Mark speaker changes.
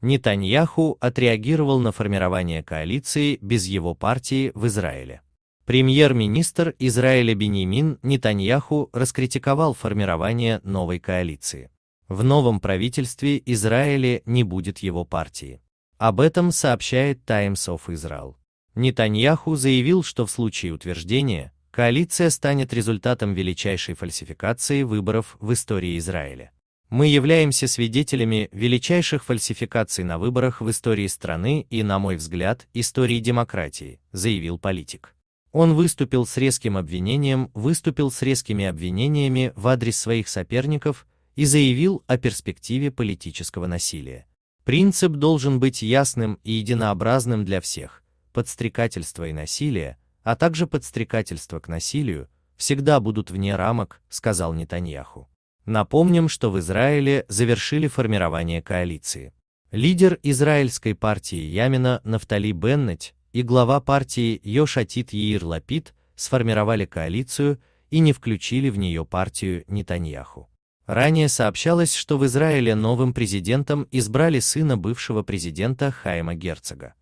Speaker 1: Нетаньяху отреагировал на формирование коалиции без его партии в Израиле. Премьер-министр Израиля Бенемин Нетаньяху раскритиковал формирование новой коалиции. В новом правительстве Израиля не будет его партии. Об этом сообщает Times of Israel. Нетаньяху заявил, что в случае утверждения коалиция станет результатом величайшей фальсификации выборов в истории Израиля. Мы являемся свидетелями величайших фальсификаций на выборах в истории страны и, на мой взгляд, истории демократии, заявил политик. Он выступил с резким обвинением, выступил с резкими обвинениями в адрес своих соперников и заявил о перспективе политического насилия. Принцип должен быть ясным и единообразным для всех. Подстрекательство и насилие, а также подстрекательство к насилию, всегда будут вне рамок, сказал Нетаньяху. Напомним, что в Израиле завершили формирование коалиции. Лидер израильской партии Ямина Нафтали Беннет и глава партии Йошатит Йир Лапид сформировали коалицию и не включили в нее партию Нетаньяху. Ранее сообщалось, что в Израиле новым президентом избрали сына бывшего президента Хайма Герцога.